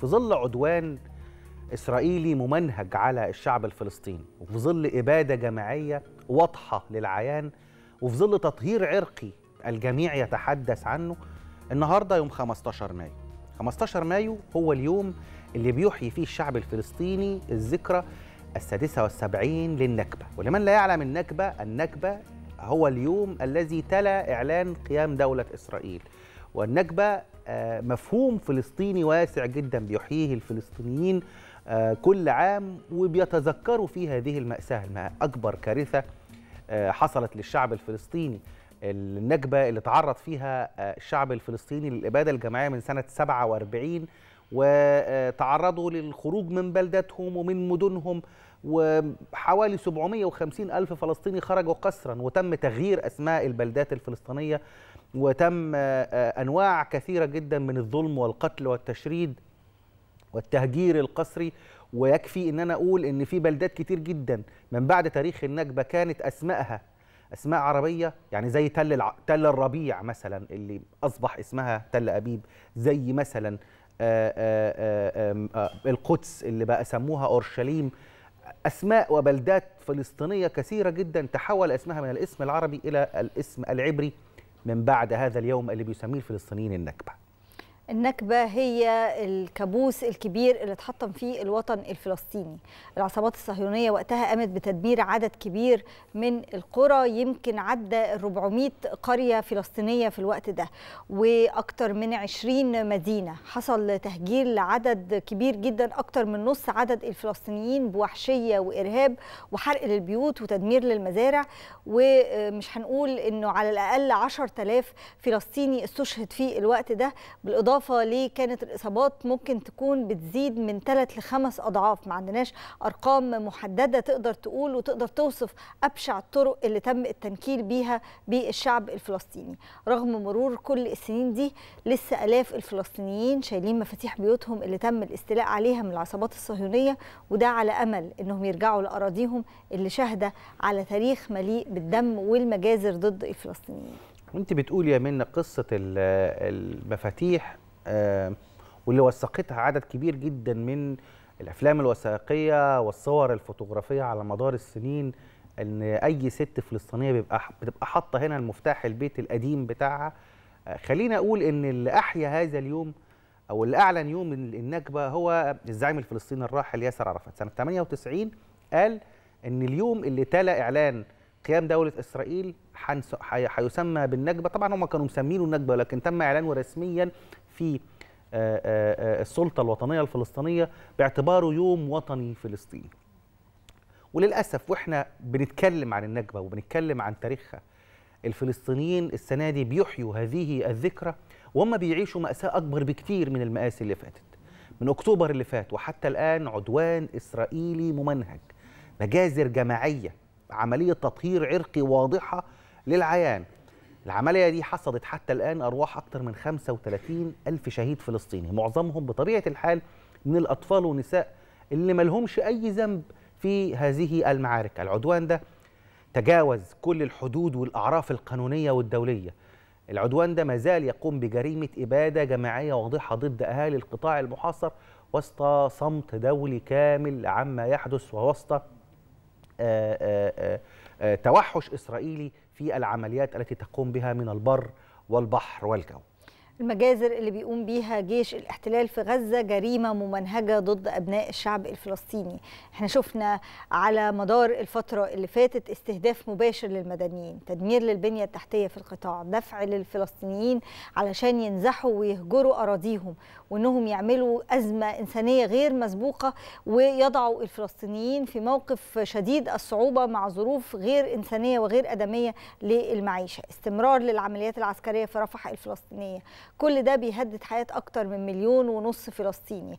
في ظل عدوان إسرائيلي ممنهج على الشعب الفلسطيني وفي ظل إبادة جماعية واضحة للعيان وفي ظل تطهير عرقي الجميع يتحدث عنه النهاردة يوم 15 مايو 15 مايو هو اليوم اللي بيحيي فيه الشعب الفلسطيني الذكرى السادسة والسبعين للنكبة ولمن لا يعلم النكبة النكبة هو اليوم الذي تلا إعلان قيام دولة إسرائيل والنكبة آه، مفهوم فلسطيني واسع جدا بيحييه الفلسطينيين آه، كل عام وبيتذكروا في هذه المأساة الماء أكبر كارثة آه، حصلت للشعب الفلسطيني النكبة اللي تعرض فيها الشعب الفلسطيني للإبادة الجماعية من سنة 47 وتعرضوا للخروج من بلداتهم ومن مدنهم وحوالي 750 ألف فلسطيني خرجوا قسرا وتم تغيير أسماء البلدات الفلسطينية وتم آه، آه، أنواع كثيرة جدا من الظلم والقتل والتشريد والتهجير القسري ويكفي ان انا اقول ان في بلدات كتير جدا من بعد تاريخ النكبه كانت اسمائها اسماء عربيه يعني زي تل الع... تل الربيع مثلا اللي اصبح اسمها تل ابيب زي مثلا آآ آه، آآ آآ القدس اللي بقى سموها اورشليم أسماء وبلدات فلسطينية كثيرة جدا تحول اسمها من الاسم العربي إلى الاسم العبري من بعد هذا اليوم اللي بيسميه الفلسطينيين النكبة النكبة هي الكابوس الكبير اللي اتحطم فيه الوطن الفلسطيني العصابات الصهيونية وقتها قامت بتدمير عدد كبير من القرى يمكن عدى 400 قرية فلسطينية في الوقت ده وأكثر من 20 مدينة حصل تهجير لعدد كبير جدا أكثر من نص عدد الفلسطينيين بوحشية وإرهاب وحرق للبيوت وتدمير للمزارع ومش هنقول أنه على الأقل 10000 فلسطيني استشهد في الوقت ده بالإضافة بالاضافه ليه كانت الاصابات ممكن تكون بتزيد من ثلاث لخمس اضعاف ما عندناش ارقام محدده تقدر تقول وتقدر توصف ابشع الطرق اللي تم التنكيل بيها بالشعب الفلسطيني رغم مرور كل السنين دي لسه الاف الفلسطينيين شايلين مفاتيح بيوتهم اللي تم الاستيلاء عليها من العصابات الصهيونيه وده على امل انهم يرجعوا لاراضيهم اللي شاهده على تاريخ مليء بالدم والمجازر ضد الفلسطينيين وانت بتقول يا منى قصه المفاتيح واللي وثقتها عدد كبير جدا من الافلام الوثائقيه والصور الفوتوغرافيه على مدار السنين ان اي ست فلسطينيه بيبقى بتبقى حاطه هنا المفتاح البيت القديم بتاعها آه، خلينا اقول ان اللي احيا هذا اليوم او اللي اعلن يوم النكبه هو الزعيم الفلسطيني الراحل ياسر عرفات سنه 98 قال ان اليوم اللي تلا اعلان قيام دوله اسرائيل هيسمى بالنكبه طبعا هم كانوا مسمينه النكبه لكن تم اعلانه رسميا في آه، آه، آه، السلطة الوطنية الفلسطينية باعتباره يوم وطني فلسطيني وللأسف وإحنا بنتكلم عن النكبة وبنتكلم عن تاريخها الفلسطينيين السنة دي بيحيوا هذه الذكرى وهم بيعيشوا مأساة أكبر بكتير من المآسي اللي فاتت من أكتوبر اللي فات وحتى الآن عدوان إسرائيلي ممنهج مجازر جماعية عملية تطهير عرقي واضحة للعيان العملية دي حصدت حتى الآن أرواح أكثر من 35 ألف شهيد فلسطيني معظمهم بطبيعة الحال من الأطفال والنساء اللي ملهمش أي ذنب في هذه المعارك العدوان ده تجاوز كل الحدود والأعراف القانونية والدولية العدوان ده مازال يقوم بجريمة إبادة جماعية واضحة ضد أهالي القطاع المحاصر وسط صمت دولي كامل عما يحدث ووسط آه، آه، آه، توحش إسرائيلي في العمليات التي تقوم بها من البر والبحر والجو المجازر اللي بيقوم بيها جيش الاحتلال في غزة جريمة ممنهجة ضد أبناء الشعب الفلسطيني احنا شفنا على مدار الفترة اللي فاتت استهداف مباشر للمدنيين تدمير للبنية التحتية في القطاع دفع للفلسطينيين علشان ينزحوا ويهجروا أراضيهم وأنهم يعملوا أزمة إنسانية غير مسبوقة ويضعوا الفلسطينيين في موقف شديد الصعوبة مع ظروف غير إنسانية وغير أدمية للمعيشة استمرار للعمليات العسكرية في رفح الفلسطينية كل ده بيهدد حياه اكتر من مليون ونص فلسطيني